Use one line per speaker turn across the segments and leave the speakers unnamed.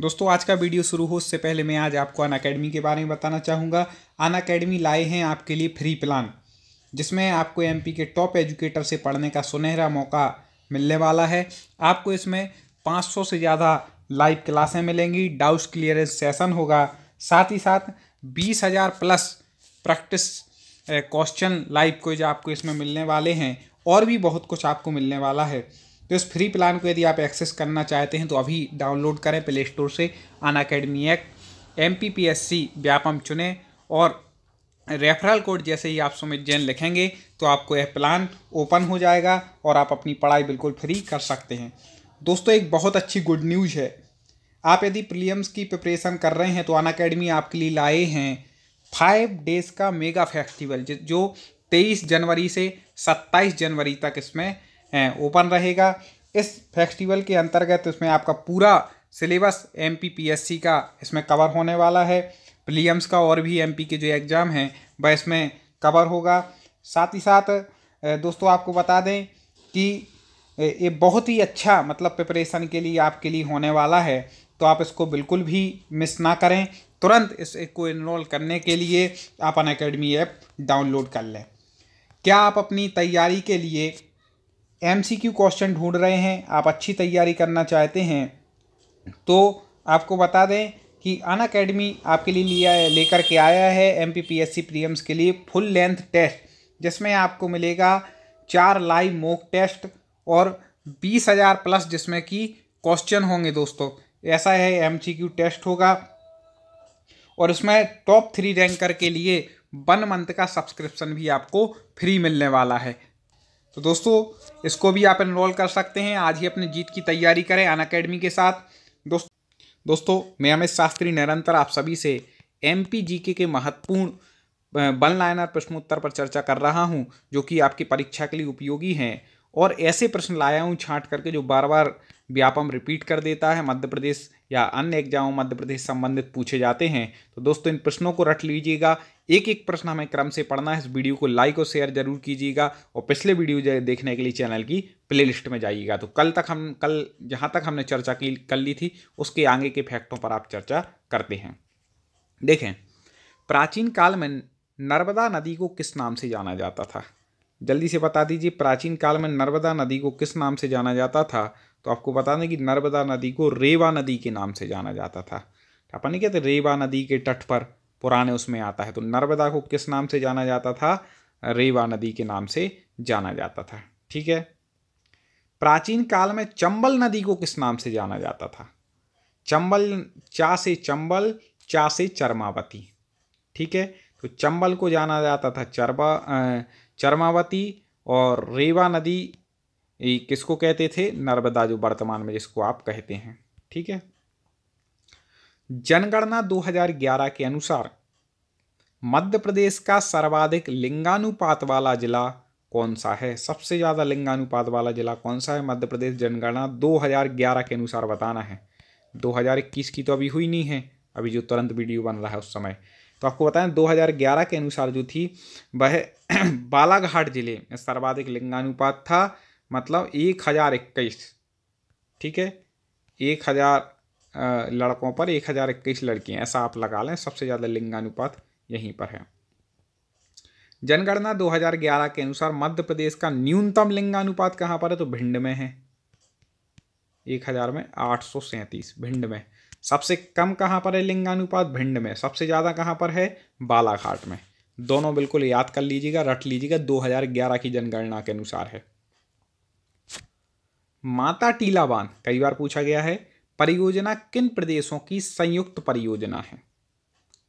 दोस्तों आज का वीडियो शुरू हो उससे पहले मैं आज आपको अन अकेडमी के बारे में बताना चाहूँगा अन अकेडमी लाए हैं आपके लिए फ्री प्लान जिसमें आपको एमपी के टॉप एजुकेटर से पढ़ने का सुनहरा मौका मिलने वाला है आपको इसमें 500 से ज़्यादा लाइव क्लासें मिलेंगी डाउट क्लियरेंस सेशन होगा साथ ही साथ बीस हज़ार प्लस प्रैक्टिस क्वेश्चन लाइव को आपको इसमें मिलने वाले हैं और भी बहुत कुछ आपको मिलने वाला है तो इस फ्री प्लान को यदि आप एक्सेस करना चाहते हैं तो अभी डाउनलोड करें प्ले स्टोर से अन अकेडमी एक्ट M P P S C Vyapam चुनें और रेफरल कोड जैसे ही आप सुमित जैन लिखेंगे तो आपको यह प्लान ओपन हो जाएगा और आप अपनी पढ़ाई बिल्कुल फ्री कर सकते हैं दोस्तों एक बहुत अच्छी गुड न्यूज़ है आप यदि प्रीलियम्स की प्रिपरेशन कर रहे हैं तो अन अकेडमी आपके लिए लाए हैं फाइव डेज़ का मेगा फेस्टिवल जो तेईस जनवरी से सत्ताईस जनवरी तक इसमें ओपन रहेगा इस फेस्टिवल के अंतर्गत इसमें आपका पूरा सिलेबस एम का इसमें कवर होने वाला है प्लीम्स का और भी एम के जो एग्ज़ाम हैं वह इसमें कवर होगा साथ ही साथ दोस्तों आपको बता दें कि ये बहुत ही अच्छा मतलब प्रिपरेशन के लिए आपके लिए होने वाला है तो आप इसको बिल्कुल भी मिस ना करें तुरंत इसको इनरोल करने के लिए आप अन अकेडमी ऐप डाउनलोड कर लें क्या आप अपनी तैयारी के लिए एमसीक्यू क्वेश्चन ढूंढ रहे हैं आप अच्छी तैयारी करना चाहते हैं तो आपको बता दें कि अन अकेडमी आपके लिए लिया लेकर के आया है M P P S C prelims के लिए फुल लेंथ टेस्ट जिसमें आपको मिलेगा चार लाइव मोक टेस्ट और बीस हज़ार प्लस जिसमें कि क्वेश्चन होंगे दोस्तों ऐसा है एम सी क्यू टेस्ट होगा और इसमें टॉप थ्री रैंकर के लिए वन मंथ का सब्सक्रिप्शन भी आपको फ्री मिलने वाला है तो दोस्तों इसको भी आप एनरोल कर सकते हैं आज ही अपने जीत की तैयारी करें अन अकेडमी के साथ दोस्त दोस्तों मैं अमित शास्त्री निरंतर आप सभी से एम पी के महत्वपूर्ण वन लाइनर प्रश्नोत्तर पर चर्चा कर रहा हूं जो कि आपकी परीक्षा के लिए उपयोगी हैं और ऐसे प्रश्न लाया हूँ छांट करके जो बार बार व्यापम रिपीट कर देता है मध्य प्रदेश या अन्य एग्जाम मध्य प्रदेश संबंधित पूछे जाते हैं तो दोस्तों इन प्रश्नों को रट लीजिएगा एक एक प्रश्न हमें क्रम से पढ़ना है इस वीडियो को लाइक और शेयर जरूर कीजिएगा और पिछले वीडियो देखने के लिए चैनल की प्लेलिस्ट में जाइएगा तो कल तक हम कल जहाँ तक हमने चर्चा की कर ली थी उसके आगे के फैक्टों पर आप चर्चा करते हैं देखें प्राचीन काल में नर्मदा नदी को किस नाम से जाना जाता था जल्दी से बता दीजिए प्राचीन काल में नर्मदा नदी को किस नाम से जाना जाता था तो आपको बता दें कि नर्मदा नदी को रेवा नदी के नाम से जाना जाता था तो अपन नहीं कहते रेवा नदी के तट पर पुराने उसमें आता है तो नर्मदा को किस नाम से जाना जाता था रेवा नदी के नाम से जाना जाता था ठीक है प्राचीन काल में चंबल नदी को किस नाम से जाना जाता था चंबल चा से चंबल चा से चरमावती ठीक है तो चंबल को जाना जाता था चरबा चरमावती और रेवा नदी किसको कहते थे नर्मदा जो वर्तमान में जिसको आप कहते हैं ठीक है जनगणना 2011 के अनुसार मध्य प्रदेश का सर्वाधिक लिंगानुपात वाला जिला कौन सा है सबसे ज़्यादा लिंगानुपात वाला जिला कौन सा है मध्य प्रदेश जनगणना 2011 के अनुसार बताना है 2021 की तो अभी हुई नहीं है अभी जो तुरंत वीडियो बन रहा है उस समय तो आपको बताएं 2011 के अनुसार जो थी वह बालाघाट जिले में सर्वाधिक लिंगानुपात था मतलब एक हज़ार इक्कीस ठीक है एक हज़ार लड़कों पर एक हज़ार इक्कीस लड़कियाँ ऐसा आप लगा लें सबसे ज़्यादा लिंगानुपात यहीं पर है जनगणना 2011 के अनुसार मध्य प्रदेश का न्यूनतम लिंगानुपात कहाँ पर है तो भिंड में है एक हज़ार में आठ सौ सैंतीस भिंड में सबसे कम कहाँ पर है लिंगानुपात भिंड में सबसे ज़्यादा कहाँ पर है बालाघाट में दोनों बिल्कुल याद कर लीजिएगा रट लीजिएगा 2011 की जनगणना के अनुसार है माता टीला बांध कई बार पूछा गया है परियोजना किन प्रदेशों की संयुक्त परियोजना है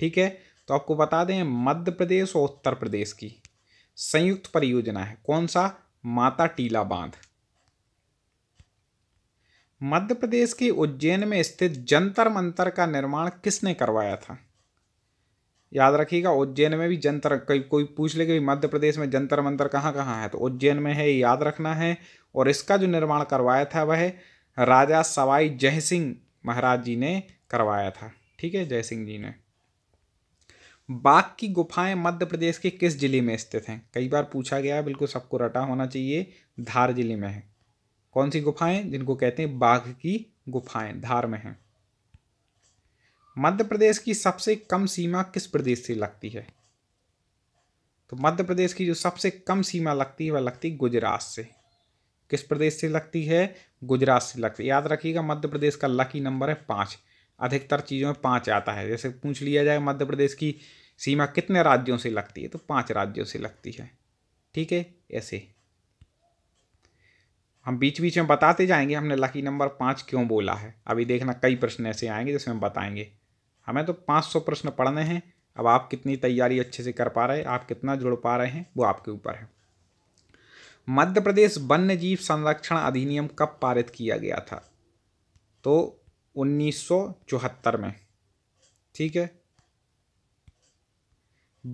ठीक है तो आपको बता दें मध्य प्रदेश और उत्तर प्रदेश की संयुक्त परियोजना है कौन सा माता टीला बांध मध्य प्रदेश के उज्जैन में स्थित जंतर मंतर का निर्माण किसने करवाया था याद रखिएगा उज्जैन में भी जंतर कोई कोई पूछ ले कि मध्य प्रदेश में जंतर मंतर कहाँ कहाँ है तो उज्जैन में है याद रखना है और इसका जो निर्माण करवाया था वह राजा सवाई जय सिंह महाराज जी ने करवाया था ठीक है जय सिंह जी ने बाघ की गुफाएं मध्य प्रदेश के किस जिले में स्थित हैं कई बार पूछा गया बिल्कुल सबको रटा होना चाहिए धार जिले में है कौन सी गुफाएं जिनको कहते हैं बाघ की गुफाएं धार में हैं मध्य प्रदेश की सबसे कम सीमा किस प्रदेश से लगती है तो मध्य प्रदेश की जो सबसे कम सीमा लगती है वह लगती है गुजरात से किस प्रदेश से लगती है गुजरात से लगती है याद रखिएगा मध्य प्रदेश का लकी नंबर है पाँच अधिकतर चीज़ों में पाँच आता है जैसे पूछ लिया जाए मध्य प्रदेश की सीमा कितने राज्यों से लगती है तो पाँच राज्यों से लगती है ठीक है ऐसे हम बीच बीच में बताते जाएंगे हमने लकी नंबर पाँच क्यों बोला है अभी देखना कई प्रश्न ऐसे आएंगे जिसमें बताएंगे हमें तो 500 प्रश्न पढ़ने हैं अब आप कितनी तैयारी अच्छे से कर पा रहे हैं आप कितना जुड़ पा रहे हैं वो आपके ऊपर है मध्य प्रदेश वन्य जीव संरक्षण अधिनियम कब पारित किया गया था तो उन्नीस में ठीक है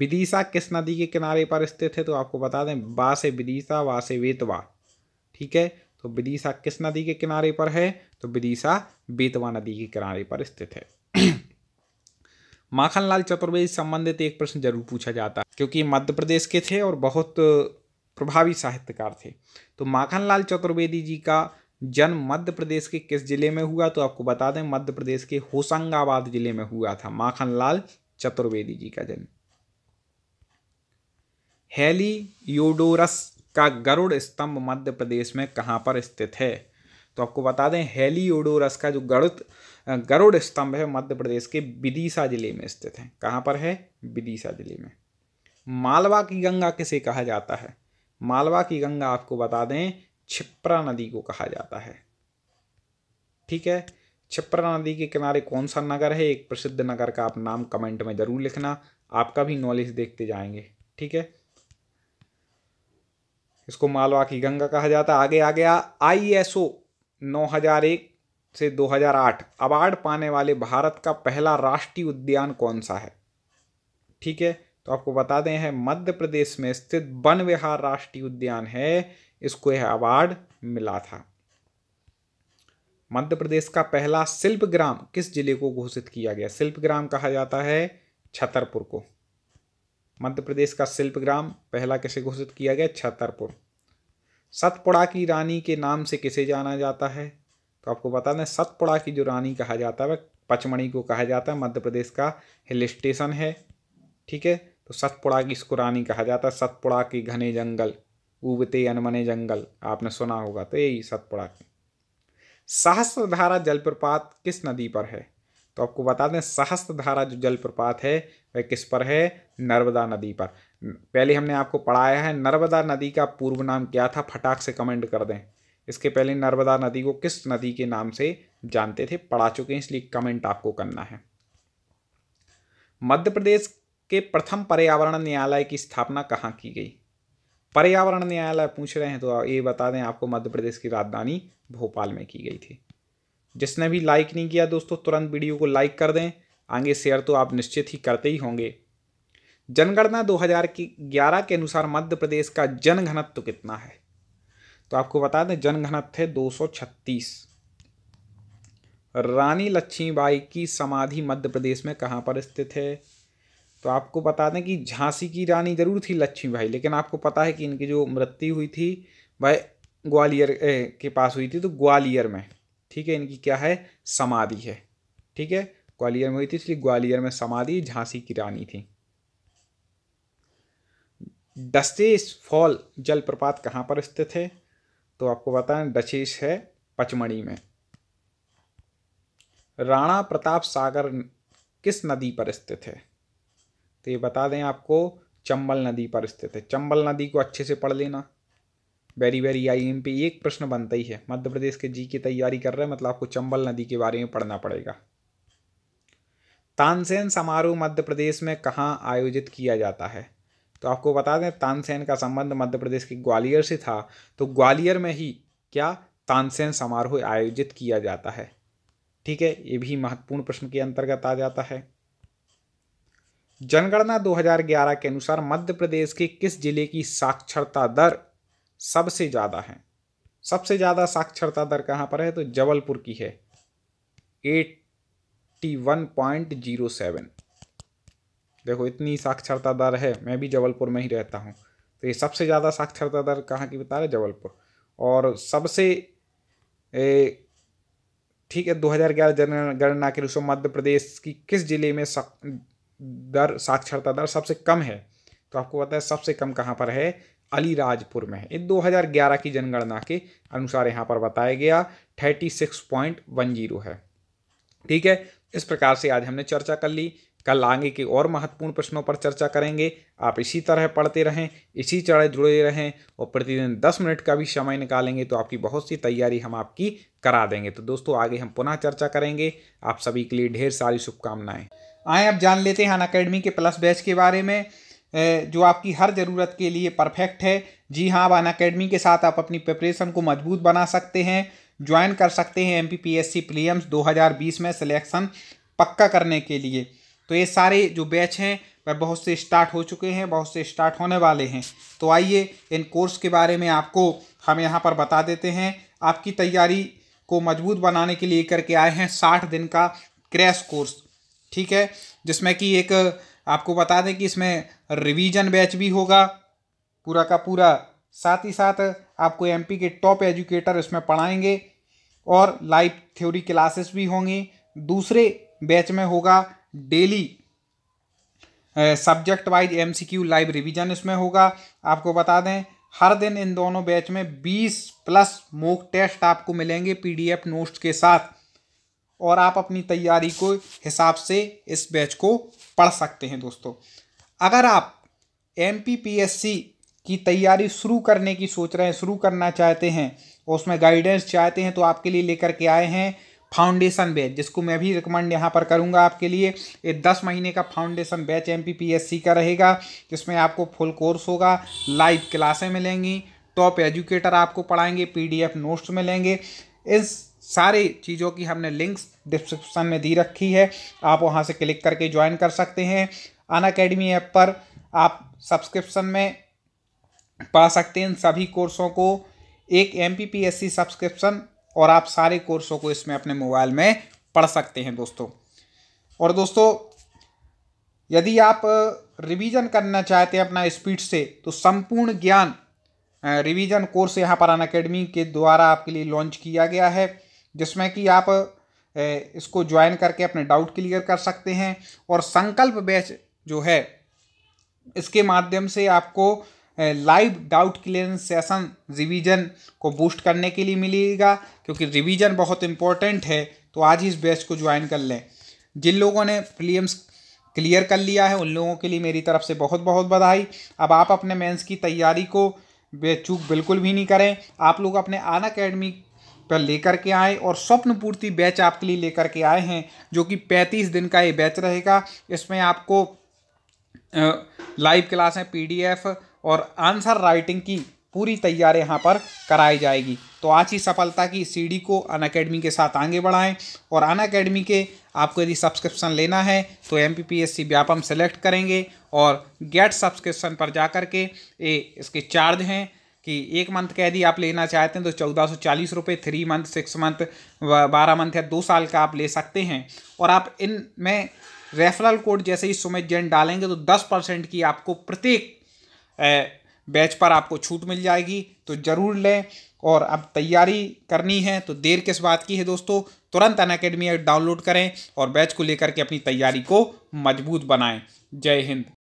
विदिशा किस नदी के किनारे पर स्थित है तो आपको बता दें वा से विदिशा वा से वेतवा ठीक है तो विदिशा किस नदी के किनारे पर है तो विदिशा बेतवा नदी के किनारे पर स्थित है माखनलाल चतुर्वेदी संबंधित एक प्रश्न जरूर पूछा जाता क्योंकि मध्य प्रदेश के थे और बहुत प्रभावी साहित्यकार थे तो माखनलाल चतुर्वेदी जी का जन्म मध्य प्रदेश के किस जिले में हुआ तो आपको बता दें मध्य प्रदेश के होशंगाबाद जिले में हुआ था माखनलाल चतुर्वेदी जी का जन्म हेली योडोरस का गरुड़ स्तंभ मध्य प्रदेश में कहाँ पर स्थित है तो आपको बता दें हेलीओडोरस का जो गरुत गरुड़ स्तंभ है मध्य प्रदेश के विदिशा जिले में स्थित है कहाँ पर है विदिशा जिले में मालवा की गंगा किसे कहा जाता है मालवा की गंगा आपको बता दें छिप्रा नदी को कहा जाता है ठीक है छिप्रा नदी के किनारे कौन सा नगर है एक प्रसिद्ध नगर का आप नाम कमेंट में ज़रूर लिखना आपका भी नॉलेज देखते जाएंगे ठीक है इसको मालवा की गंगा कहा जाता है आगे आ गया आई एस ओ 9001 से 2008 अवार्ड पाने वाले भारत का पहला राष्ट्रीय उद्यान कौन सा है ठीक है तो आपको बता दें है मध्य प्रदेश में स्थित वन विहार राष्ट्रीय उद्यान है इसको यह अवार्ड मिला था मध्य प्रदेश का पहला शिल्प ग्राम किस जिले को घोषित किया गया शिल्प ग्राम कहा जाता है छतरपुर को मध्य प्रदेश का शिल्प ग्राम पहला किसे घोषित किया गया छतरपुर सतपुड़ा की रानी के नाम से किसे जाना जाता है तो आपको बता दें सतपुड़ा की जो रानी कहा जाता है वह पचमढ़ी को कहा जाता है मध्य प्रदेश का हिल स्टेशन है ठीक है तो सतपुड़ा की इसको रानी कहा जाता है सतपुड़ा के घने जंगल उबते अनमने जंगल आपने सुना होगा तो यही सतपुड़ा की सहस्त्रधारा जलप्रपात किस नदी पर है तो आपको बता दें सहस्त्रधारा जो जलप्रपात है वह किस पर है नर्मदा नदी पर पहले हमने आपको पढ़ाया है नर्मदा नदी का पूर्व नाम क्या था फटाक से कमेंट कर दें इसके पहले नर्मदा नदी को किस नदी के नाम से जानते थे पढ़ा चुके हैं इसलिए कमेंट आपको करना है मध्य प्रदेश के प्रथम पर्यावरण न्यायालय की स्थापना कहाँ की गई पर्यावरण न्यायालय पूछ रहे हैं तो ये बता दें आपको मध्य प्रदेश की राजधानी भोपाल में की गई थी जिसने भी लाइक नहीं किया दोस्तों तुरंत वीडियो को लाइक कर दें आगे शेयर तो आप निश्चित ही करते ही होंगे जनगणना 2011 के अनुसार मध्य प्रदेश का जनघनत्व तो कितना है तो आपको बता दें जनघनत्व है 236 रानी लक्ष्मीबाई की समाधि मध्य प्रदेश में कहाँ पर स्थित है तो आपको बता दें कि झांसी की रानी जरूर थी लक्ष्मीबाई लेकिन आपको पता है कि इनकी जो मृत्यु हुई थी वह ग्वालियर के पास हुई थी तो ग्वालियर में ठीक है इनकी क्या है समाधि है ठीक है ग्वालियर में हुई थी इसलिए ग्वालियर में समाधि झांसी की रानी थी डस्टीस फॉल जलप्रपात कहाँ पर स्थित है तो आपको बताएं डशेस है पचमढ़ी में राणा प्रताप सागर किस नदी पर स्थित है तो ये बता दें आपको चंबल नदी पर स्थित है चंबल नदी को अच्छे से पढ़ लेना very very I M P एक प्रश्न बनता ही है मध्य प्रदेश के जी की तैयारी कर रहे हैं मतलब आपको चंबल नदी के बारे में पढ़ना पड़ेगा तानसेन समारोह मध्य प्रदेश में कहाँ आयोजित किया जाता है तो आपको बता दें तानसेन का संबंध मध्य प्रदेश के ग्वालियर से था तो ग्वालियर में ही क्या तानसेन समारोह आयोजित किया जाता है ठीक है ये भी महत्वपूर्ण प्रश्न के अंतर्गत आ जाता है जनगणना 2011 के अनुसार मध्य प्रदेश के किस जिले की साक्षरता दर सबसे ज़्यादा है सबसे ज़्यादा साक्षरता दर कहां पर है तो जबलपुर की है eighty one point zero seven देखो इतनी साक्षरता दर है मैं भी जबलपुर में ही रहता हूँ तो ये सबसे ज़्यादा साक्षरता दर कहाँ की बता रहे जबलपुर और सबसे ठीक है 2011 जनगणना के अनुसार मध्य प्रदेश की किस ज़िले में सा, दर साक्षरता दर सबसे कम है तो आपको पता है सबसे कम कहाँ पर है अलीराजपुर में है ये 2011 की जनगणना के अनुसार यहाँ पर बताया गया जीरो है ठीक है इस प्रकार से आज हमने चर्चा कर ली कल आगे के और महत्वपूर्ण प्रश्नों पर चर्चा करेंगे आप इसी तरह पढ़ते रहें इसी तरह जुड़े रहें और प्रतिदिन दस मिनट का भी समय निकालेंगे तो आपकी बहुत सी तैयारी हम आपकी करा देंगे तो दोस्तों आगे हम पुनः चर्चा करेंगे आप सभी के लिए ढेर सारी शुभकामनाएँ आए अब जान लेते हैं अन अकेडमी के प्लस बैच के बारे में जो आपकी हर ज़रूरत के लिए परफेक्ट है जी हाँ अब अन अकेडमी के साथ आप अपनी प्रिपरेशन को मजबूत बना सकते हैं ज्वाइन कर सकते हैं M P P S C में सिलेक्शन पक्का करने के लिए तो ये सारे जो बैच हैं वह बहुत से स्टार्ट हो चुके हैं बहुत से स्टार्ट होने वाले हैं तो आइए इन कोर्स के बारे में आपको हम यहाँ पर बता देते हैं आपकी तैयारी को मजबूत बनाने के लिए करके आए हैं साठ दिन का क्रैश कोर्स ठीक है जिसमें कि एक आपको बता दें कि इसमें रिवीजन बैच भी होगा पूरा का पूरा साथ ही साथ आपको एमपी के टॉप एजुकेटर इसमें पढ़ाएंगे और लाइव थ्योरी क्लासेस भी होंगी दूसरे बैच में होगा daily subject wise MCQ live revision इसमें होगा आपको बता दें हर दिन इन दोनों बैच में 20 प्लस मोक टेस्ट आपको मिलेंगे पीडीएफ नोट्स के साथ और आप अपनी तैयारी को हिसाब से इस बैच को पढ़ सकते हैं दोस्तों अगर आप एम की तैयारी शुरू करने की सोच रहे हैं शुरू करना चाहते हैं और उसमें गाइडेंस चाहते हैं तो आपके लिए लेकर के आए हैं फाउंडेशन बैच जिसको मैं भी रिकमेंड यहाँ पर करूँगा आपके लिए ये दस महीने का फाउंडेशन बैच एम का रहेगा जिसमें आपको फुल कोर्स होगा लाइव क्लासें मिलेंगी टॉप एजुकेटर आपको पढ़ाएंगे पीडीएफ नोट्स मिलेंगे इस सारे चीज़ों की हमने लिंक्स डिस्क्रिप्शन में दी रखी है आप वहाँ से क्लिक करके ज्वाइन कर सकते हैं अन अकेडमी ऐप पर आप सब्सक्रिप्शन में पा सकते हैं इन सभी कोर्सों को एक एम सब्सक्रिप्शन और आप सारे कोर्सों को इसमें अपने मोबाइल में पढ़ सकते हैं दोस्तों और दोस्तों यदि आप रिवीजन करना चाहते हैं अपना स्पीड से तो संपूर्ण ज्ञान रिवीजन कोर्स यहाँ पर अन अकेडमी के द्वारा आपके लिए लॉन्च किया गया है जिसमें कि आप इसको ज्वाइन करके अपने डाउट क्लियर कर सकते हैं और संकल्प बैच जो है इसके माध्यम से आपको live doubt clearance session revision को बूस्ट करने के लिए मिलेगा क्योंकि रिवीजन बहुत इंपॉर्टेंट है तो आज ही इस बैच को ज्वाइन कर लें जिन लोगों ने प्रीलिम्स क्लियर कर लिया है उन लोगों के लिए मेरी तरफ से बहुत बहुत बधाई अब आप अपने मेंस की तैयारी को बेचूक बिल्कुल भी नहीं करें आप लोग अपने आन अकेडमी पर लेकर के आएँ और स्वप्न पूर्ति बैच आपके लिए लेकर के आए हैं जो कि पैंतीस दिन का ये बैच रहेगा इसमें आपको लाइव क्लासें पीडीएफ और आंसर राइटिंग की पूरी तैयारी यहाँ पर कराई जाएगी तो आज ही सफलता की सीडी को अन अकेडमी के साथ आगे बढ़ाएं और अन अकेडमी के आपको यदि सब्सक्रिप्शन लेना है तो M P P S C Vyapam select करेंगे और गेट सब्सक्रिप्शन पर जा कर के ये इसके चार्ज हैं कि एक मंथ का यदि आप लेना चाहते हैं तो चौदह सौ चालीस रुपये थ्री मंथ सिक्स मंथ बारह मंथ या दो साल का आप ले सकते हैं और आप इन में रेफरल कोड जैसे ही सुमित जैन डालेंगे तो दस परसेंट की आपको प्रत्येक बैच पर आपको छूट मिल जाएगी तो ज़रूर लें और अब तैयारी करनी है तो देर किस बात की है दोस्तों तुरंत अन अकेडमी डाउनलोड करें और बैच को लेकर के अपनी तैयारी को मजबूत बनाएं जय हिंद